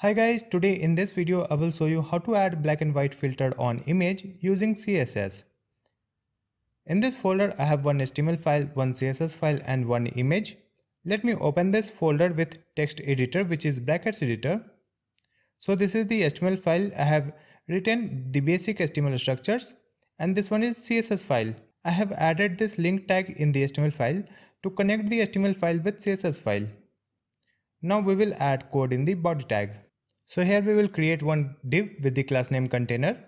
Hi guys, today in this video I will show you how to add black and white filter on image using CSS. In this folder I have one HTML file, one CSS file and one image. Let me open this folder with text editor which is brackets editor. So this is the HTML file I have written the basic HTML structures and this one is CSS file. I have added this link tag in the HTML file to connect the HTML file with CSS file. Now we will add code in the body tag. So here we will create one div with the class name container.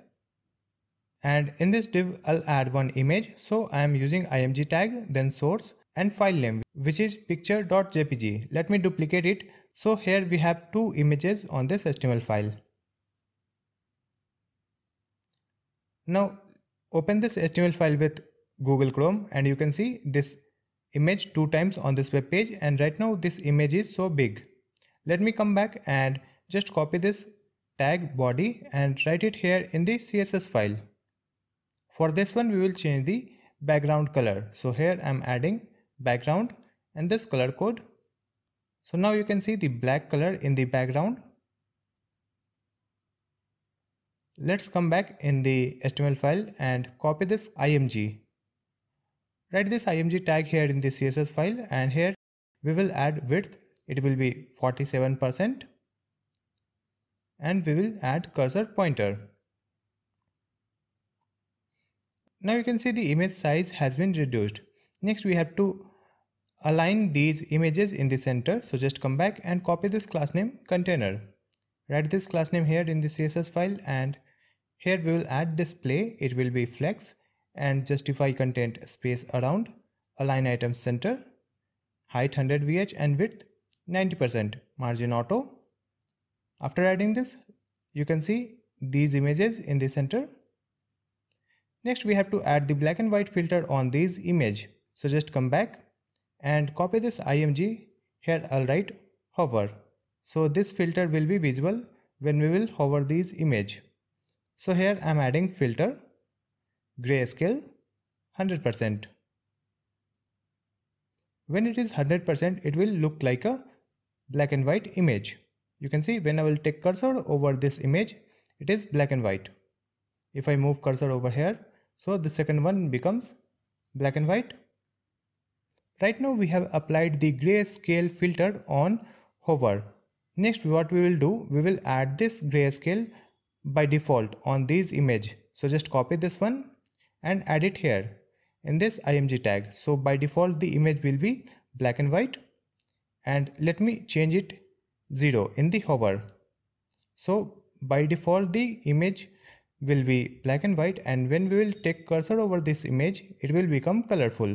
And in this div, I'll add one image. So I am using img tag, then source and file name, which is picture.jpg. Let me duplicate it. So here we have two images on this HTML file. Now open this HTML file with Google Chrome and you can see this image two times on this web page and right now this image is so big. Let me come back and just copy this tag body and write it here in the css file for this one we will change the background color so here i'm adding background and this color code so now you can see the black color in the background let's come back in the html file and copy this img write this img tag here in the css file and here we will add width it will be 47 percent and we will add cursor pointer. Now you can see the image size has been reduced. Next we have to align these images in the center. So just come back and copy this class name container. Write this class name here in the CSS file and here we will add display. It will be flex and justify content space around align item center height 100 VH and width 90% margin auto after adding this, you can see these images in the center. Next, we have to add the black and white filter on these image. So just come back and copy this IMG here I'll write hover. So this filter will be visible when we will hover these image. So here I'm adding filter grayscale 100%. When it is 100% it will look like a black and white image. You can see when I will take cursor over this image, it is black and white. If I move cursor over here, so the second one becomes black and white. Right now we have applied the grayscale filter on hover. Next what we will do, we will add this grayscale by default on this image. So just copy this one and add it here in this img tag. So by default the image will be black and white and let me change it 0 in the hover. So by default the image will be black and white and when we will take cursor over this image it will become colorful.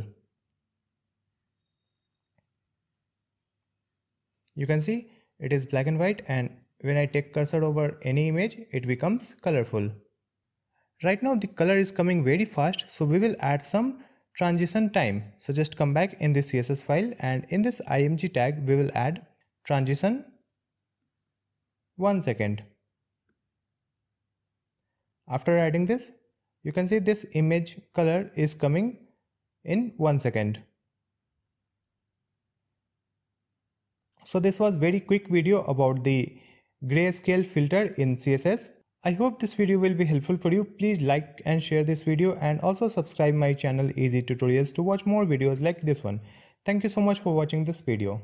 You can see it is black and white and when I take cursor over any image it becomes colorful. Right now the color is coming very fast so we will add some transition time. So just come back in this CSS file and in this img tag we will add transition 1 second. After adding this, you can see this image color is coming in 1 second. So this was very quick video about the grayscale filter in CSS. I hope this video will be helpful for you. Please like and share this video and also subscribe my channel easy tutorials to watch more videos like this one. Thank you so much for watching this video.